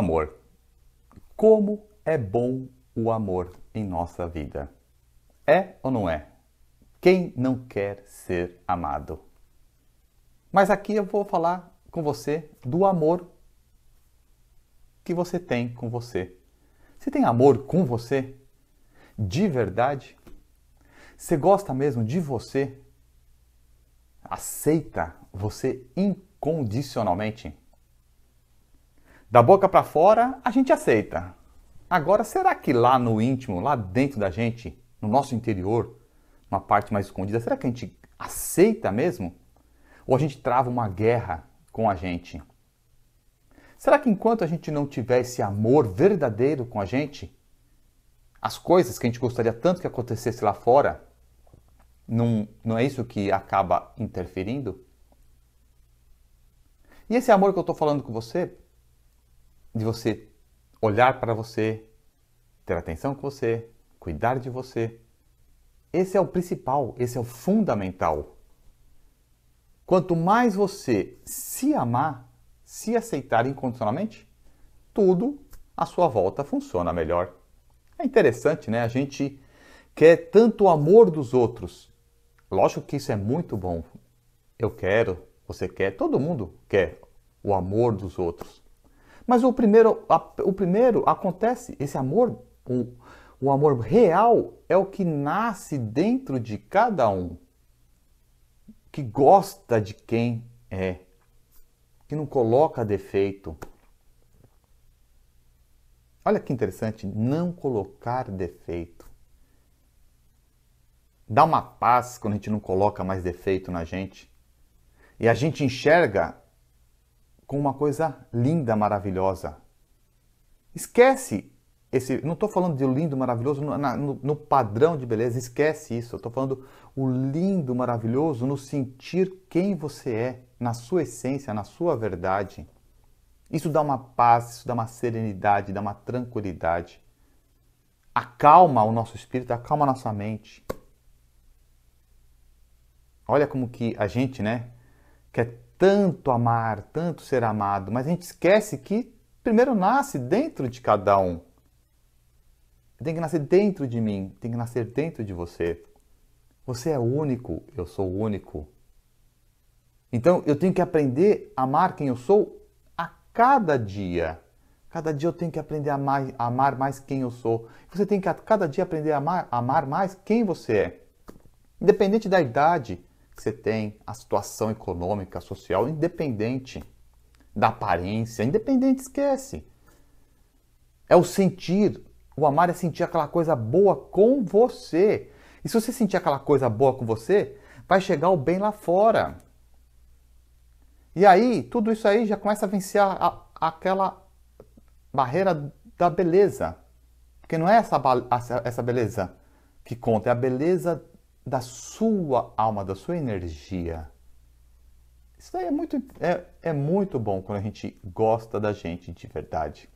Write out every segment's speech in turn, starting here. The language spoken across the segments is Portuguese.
amor. Como é bom o amor em nossa vida? É ou não é? Quem não quer ser amado? Mas aqui eu vou falar com você do amor que você tem com você. Você tem amor com você? De verdade? Você gosta mesmo de você? Aceita você incondicionalmente? Da boca para fora, a gente aceita. Agora, será que lá no íntimo, lá dentro da gente, no nosso interior, uma parte mais escondida, será que a gente aceita mesmo? Ou a gente trava uma guerra com a gente? Será que enquanto a gente não tiver esse amor verdadeiro com a gente, as coisas que a gente gostaria tanto que acontecesse lá fora, não, não é isso que acaba interferindo? E esse amor que eu estou falando com você de você olhar para você, ter atenção com você, cuidar de você. Esse é o principal, esse é o fundamental. Quanto mais você se amar, se aceitar incondicionalmente, tudo à sua volta funciona melhor. É interessante, né? A gente quer tanto o amor dos outros. Lógico que isso é muito bom. Eu quero, você quer, todo mundo quer o amor dos outros. Mas o primeiro, a, o primeiro acontece, esse amor, o, o amor real é o que nasce dentro de cada um, que gosta de quem é, que não coloca defeito. Olha que interessante, não colocar defeito. Dá uma paz quando a gente não coloca mais defeito na gente. E a gente enxerga com uma coisa linda, maravilhosa. Esquece esse. Não estou falando de lindo, maravilhoso no, no, no, padrão de beleza, esquece isso. Estou falando o lindo, maravilhoso no sentir quem você é, na sua essência, na sua verdade. Isso dá uma paz, isso dá uma serenidade, dá uma tranquilidade. Acalma o nosso espírito, acalma a nossa mente. Olha como que a gente, né, quer tanto amar, tanto ser amado, mas a gente esquece que primeiro nasce dentro de cada um. Tem que nascer dentro de mim, tem que nascer dentro de você. Você é único, eu sou único. Então eu tenho que aprender a amar quem eu sou a cada dia. Cada dia eu tenho que aprender a amar, a amar mais quem eu sou. Você tem que a cada dia aprender a amar, a amar mais quem você é. Independente da idade, você tem, a situação econômica, social, independente da aparência, independente, esquece. É o sentir, o amar é sentir aquela coisa boa com você. E se você sentir aquela coisa boa com você, vai chegar o bem lá fora. E aí, tudo isso aí já começa a vencer a, a, aquela barreira da beleza. Porque não é essa, essa beleza que conta, é a beleza da sua alma, da sua energia. Isso daí é muito, é, é muito bom quando a gente gosta da gente de verdade.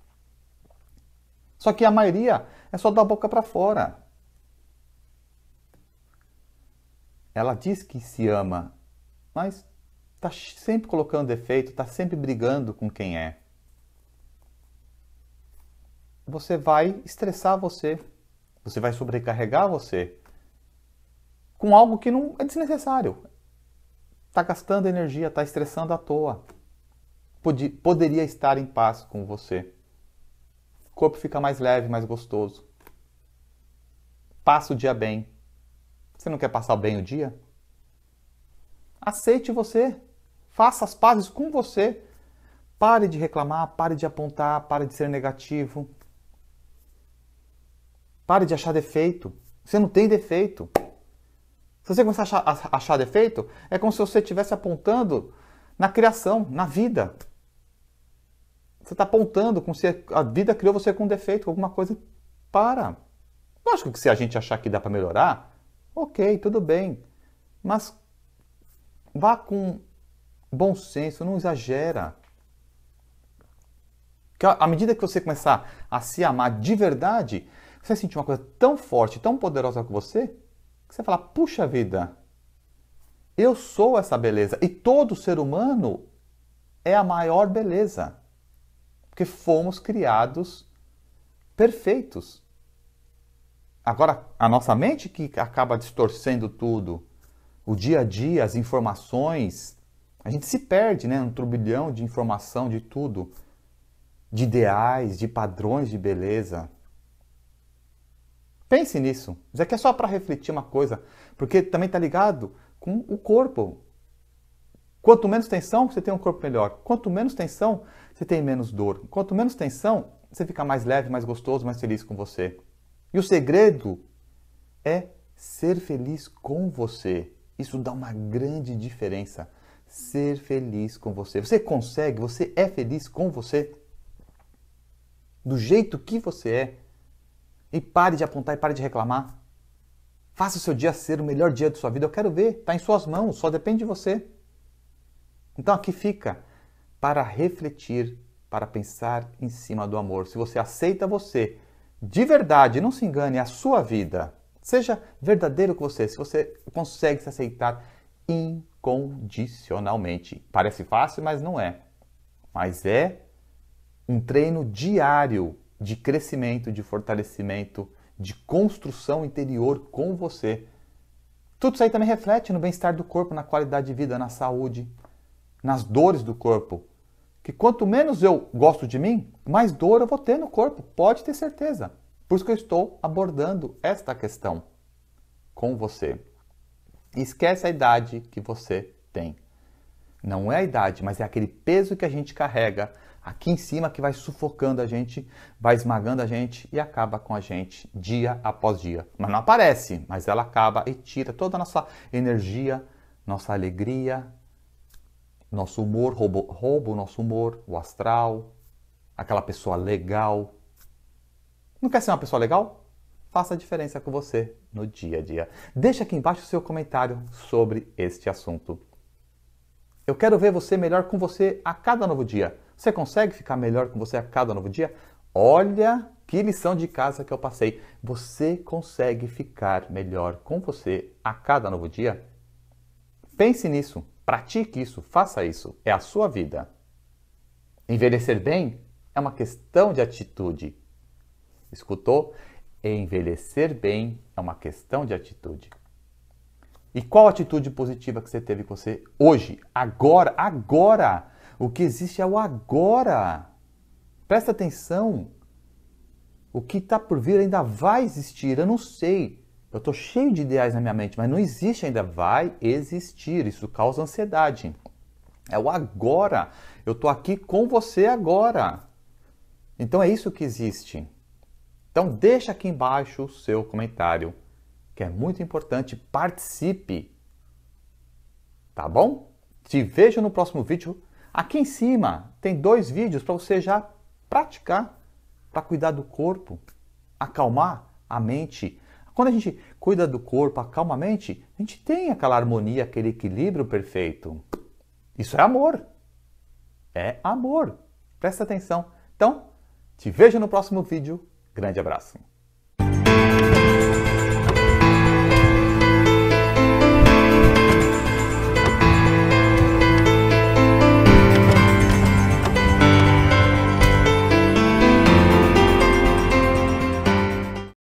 Só que a maioria é só da boca para fora. Ela diz que se ama, mas tá sempre colocando defeito, tá sempre brigando com quem é. Você vai estressar você, você vai sobrecarregar você, com algo que não é desnecessário. Está gastando energia, está estressando à toa. poderia estar em paz com você. O corpo fica mais leve, mais gostoso. Passa o dia bem. Você não quer passar bem o dia? Aceite você. Faça as pazes com você. Pare de reclamar, pare de apontar, pare de ser negativo. Pare de achar defeito. Você não tem defeito. Se você começar a achar, a achar defeito, é como se você estivesse apontando na criação, na vida. Você está apontando como se a vida criou você com um defeito, alguma coisa. Para! Lógico que se a gente achar que dá para melhorar, ok, tudo bem. Mas vá com bom senso, não exagera. Que à medida que você começar a se amar de verdade, você vai sentir uma coisa tão forte, tão poderosa com você, que você fala, puxa vida, eu sou essa beleza. E todo ser humano é a maior beleza. Porque fomos criados perfeitos. Agora, a nossa mente que acaba distorcendo tudo, o dia a dia, as informações, a gente se perde, né? Um turbilhão de informação, de tudo, de ideais, de padrões de beleza. Pense nisso. Isso aqui é só para refletir uma coisa, porque também está ligado com o corpo. Quanto menos tensão, você tem um corpo melhor. Quanto menos tensão, você tem menos dor. Quanto menos tensão, você fica mais leve, mais gostoso, mais feliz com você. E o segredo é ser feliz com você. Isso dá uma grande diferença. Ser feliz com você. Você consegue, você é feliz com você. Do jeito que você é, e pare de apontar e pare de reclamar. Faça o seu dia ser o melhor dia de sua vida. Eu quero ver, está em suas mãos, só depende de você. Então aqui fica para refletir, para pensar em cima do amor. Se você aceita você de verdade, não se engane, é a sua vida. Seja verdadeiro com você, se você consegue se aceitar incondicionalmente. Parece fácil, mas não é. Mas é um treino diário de crescimento, de fortalecimento, de construção interior com você. Tudo isso aí também reflete no bem-estar do corpo, na qualidade de vida, na saúde, nas dores do corpo. Que quanto menos eu gosto de mim, mais dor eu vou ter no corpo, pode ter certeza. Por isso que eu estou abordando esta questão com você. Esquece a idade que você tem. Não é a idade, mas é aquele peso que a gente carrega aqui em cima que vai sufocando a gente, vai esmagando a gente e acaba com a gente dia após dia. Mas não aparece, mas ela acaba e tira toda a nossa energia, nossa alegria, nosso humor, rouba, o nosso humor, o astral, aquela pessoa legal. Não quer ser uma pessoa legal? Faça a diferença com você no dia a dia. Deixa aqui embaixo o seu comentário sobre este assunto. Eu quero ver você melhor com você a cada novo dia. Você consegue ficar melhor com você a cada novo dia? Olha que lição de casa que eu passei. Você consegue ficar melhor com você a cada novo dia? Pense nisso, pratique isso, faça isso. É a sua vida. Envelhecer bem é uma questão de atitude. Escutou? Envelhecer bem é uma questão de atitude. E qual atitude positiva que você teve com você hoje, agora, agora? O que existe é o agora. Presta atenção. O que está por vir ainda vai existir. Eu não sei. Eu estou cheio de ideais na minha mente, mas não existe ainda. Vai existir. Isso causa ansiedade. É o agora. Eu estou aqui com você agora. Então é isso que existe. Então deixa aqui embaixo o seu comentário, que é muito importante. Participe. Tá bom? Te vejo no próximo vídeo. Aqui em cima tem dois vídeos para você já praticar para cuidar do corpo, acalmar a mente. Quando a gente cuida do corpo, acalma a mente, a gente tem aquela harmonia, aquele equilíbrio perfeito. Isso é amor. É amor. Presta atenção. Então, te vejo no próximo vídeo. Grande abraço.